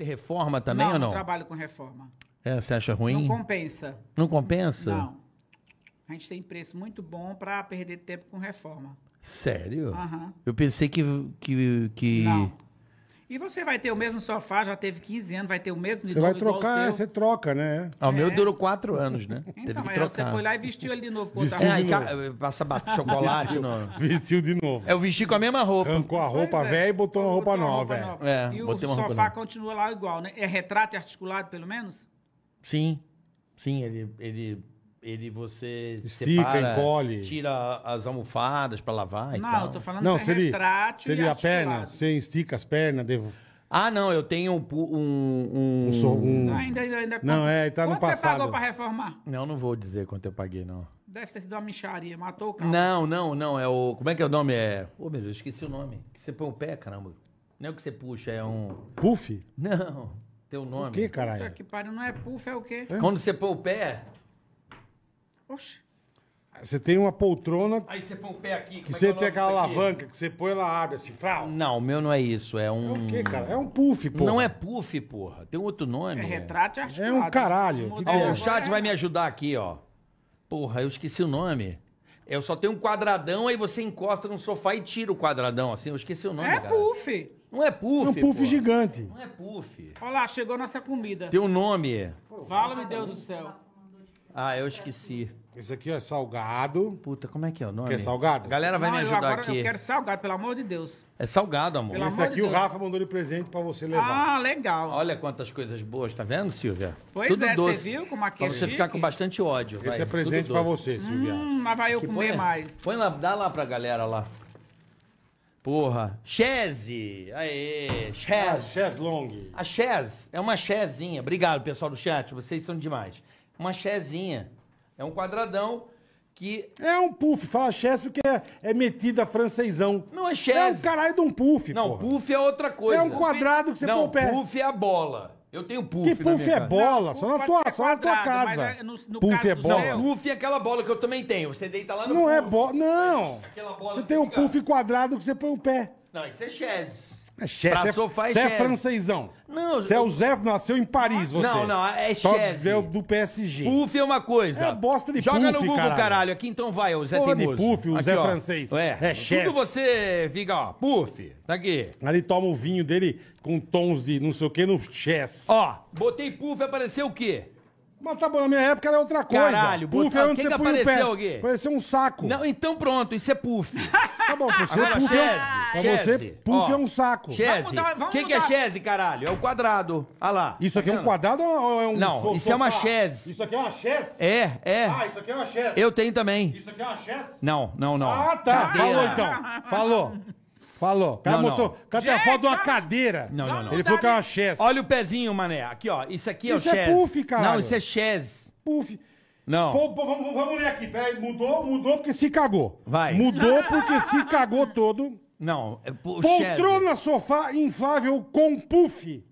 Você reforma também não, ou não? Não, trabalho com reforma. É, você acha ruim? Não compensa. Não compensa? Não. A gente tem preço muito bom para perder tempo com reforma. Sério? Uhum. Eu pensei que, que, que não. E você vai ter o mesmo sofá, já teve 15 anos, vai ter o mesmo de Você vai trocar, é, você troca, né? Ah, o meu é. durou 4 anos, né? Então, teve que trocar. você foi lá e vestiu ele de novo. Vestiu de novo. passa chocolate. vestiu, vestiu de novo. Eu vesti com a mesma roupa. Arrancou a roupa pois é. velha é. e botou, botou roupa nova, roupa é. nova. É, e o sofá continua lá igual, né? É retrato articulado, pelo menos? Sim. Sim, ele, ele ele você Estica, separa, encolhe. tira as almofadas para lavar e não, tal. eu tô falando Não, se é ele, retrátil e a perna, você estica as pernas, devo... Ah, não, eu tenho um. um, um- um- Não, ainda, ainda, Não, é, tá no Quanto você passado. pagou pra reformar? Não, não vou dizer quanto eu paguei, não. Deve ter sido uma micharia, matou o cara. Não, não, não. É o. Como é que é o nome? É. Ô, meu Deus, esqueci o nome. Que você põe o pé, caramba. Não é o que você puxa, é um. Puff? Não, tem o nome. Que, Puta caralho? que pariu, não é puff, é o quê? É. Quando você põe o pé, Oxi. Você tem uma poltrona. Aí você põe o pé aqui. Que é você é tem aquela alavanca que você põe, ela abre assim, Não, o meu não é isso. É um. É o quê, cara? É um puff, porra. Não é puff, porra. Tem outro nome. É retrato articulado. É um caralho. ó, o chat é vai me ajudar aqui, ó. Porra, eu esqueci o nome. Eu só tenho um quadradão, aí você encosta no sofá e tira o quadradão, assim. Eu esqueci o nome. É cara. puff. Não é puff. É um puff porra. gigante. Não é puff. Olha lá, chegou nossa comida. Tem um nome. Fala, meu Deus do céu. Ah, eu esqueci. Esse aqui é salgado. Puta, como é que é o nome? Que é salgado? A galera vai não, me ajudar agora aqui. Eu quero salgado, pelo amor de Deus. É salgado, amor. Pelo Esse amor aqui de o Rafa mandou de presente pra você levar. Ah, legal. Olha quantas coisas boas, tá vendo, Silvia? Pois Tudo é, doce. você viu como aqui é Pra você ficar com bastante ódio. Esse é presente Tudo pra doce. você, Silvia. Hum, mas vai eu aqui, comer põe, mais. Põe lá, dá lá pra galera lá. Porra. Chese. Aê, Chese. Ah, Long. A Chese. É uma Chezinha. Obrigado, pessoal do chat. Vocês são demais. Uma Chezinha. É um quadradão que... É um puff, fala chess porque é, é metido a francesão. Não é chess. É um caralho de um puff, Não, porra. puff é outra coisa. É um quadrado que você põe o pé. Não, puff é a bola. Eu tenho puff Que puff é casa. bola? Não, só, na tua, só quadrado, na tua casa. É, no, no puff é bola? Puff é aquela bola que eu também tenho. Você deita lá no Não é puff. é bola, não. Aquela bola você tem um puff quadrado que você põe o pé. Não, isso é chess. É chefe. Pra é sofá é é francesão. Não, Você é o Zé, nasceu em Paris, ah, você. Não, não, é chefe. é o do PSG. Puff é uma coisa. É bosta de Joga puff, no Google, caralho. Aqui então vai, o Zé Porra de puff, o Aqui, Zé ó. francês. É, É chefe. Tudo você fica, ó, puff, tá aqui. Ali toma o vinho dele com tons de não sei o que no chess. Ó, botei puff, apareceu o quê? Mas tá bom, na minha época era outra coisa. Caralho, puff é onde você que põe o pé. apareceu um saco. Não, então pronto, isso é puff. Tá bom, pra você, Agora, puff, é, pra você, puff é um saco. Chese. O que, que é chese, caralho? É o quadrado. Olha ah lá. Isso aqui é um quadrado ou é um Não, isso é uma chese. Isso aqui é uma chesse. É, é. Ah, isso aqui é uma chesse. Eu tenho também. Isso aqui é uma chesse? Não, não, não. Ah, tá. Falou então. Falou. Falou. O cara Não, mostrou. O cara tem a foto de uma cadeira. Não, não, não. Ele falou que é uma chess. Olha o pezinho, mané. Aqui, ó. Isso aqui é Isso o é puff, cara. Não, isso é chess. Puff. Não. Pô, pô, vamos, vamos ler aqui. Peraí, mudou, mudou porque se cagou. Vai. Mudou porque se cagou todo. Não. É, pô, Poltrona, sofá inflável com puff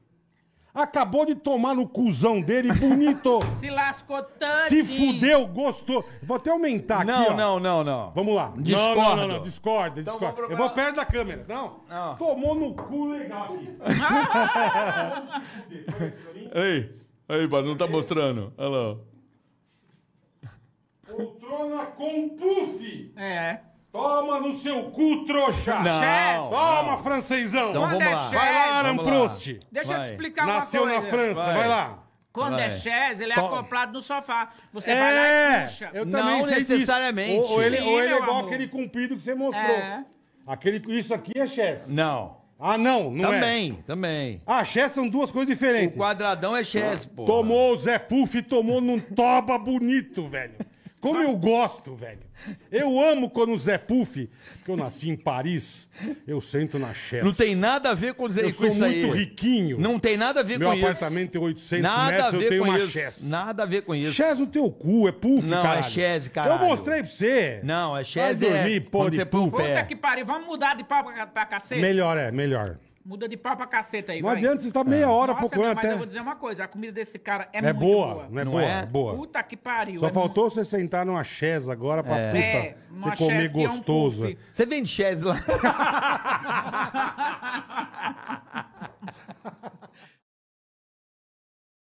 acabou de tomar no cuzão dele, bonito. Se lascou tanto. Se fudeu, gostou. Vou até aumentar não, aqui, Não Não, não, não, Vamos lá. Discorda. Não, não, não, não. discorda, então discorda. Eu vou perto da câmera. Não. não. Ah. Tomou no cu legal aqui. Ei, aí, não tá mostrando. Olha lá. Poltrona com puff. É. Toma no seu cu, trouxa! Não, Chess. Toma, não. francesão! Então, Quando é lá. Chess, Vai lá, Aram Proust! lá. Prost! Deixa eu te Vai. explicar Nasceu uma na França, vai, Vai. lá! Quando é Vai. é chess, ele é Toma. acoplado no sofá. Você é, vai lá e puxa. Eu também Não sei necessariamente. Ou, ou ele, Sim, ou ele é igual amor. aquele comprido que você mostrou. É. Aquele, isso aqui é chess. Não. Ah, não, não é. Também, também. Ah, chess são duas coisas diferentes. O quadradão é chess, pô. Tomou o Zé Puff, e tomou num toba bonito, velho. Como eu gosto, velho. Eu amo quando o Zé Puff, que eu nasci em Paris, eu sento na chest. Não tem nada a ver com o Zé Eu sou muito aí. riquinho. Não tem nada a ver Meu com isso. Meu apartamento tem 800 nada metros, eu tenho uma isso. chess. Nada a ver com isso. Chess no teu cu, é puff, Não, é caralho. é chess, cara. Eu mostrei pra você. Não, é chess Vai dormir, é... pô, de puff. Puta que pariu, vamos mudar de papo pra cacete? Melhor é, melhor. Muda de pau pra caceta aí, Não vai. adianta você estar tá meia hora Nossa, procurando mas até. eu vou dizer uma coisa, a comida desse cara é, É muito boa, boa. não é boa, é? é boa. Puta que pariu. Só é faltou você sentar numa chaise agora pra É, puta uma é, você comer chaise é um gostoso. Você vende chés lá.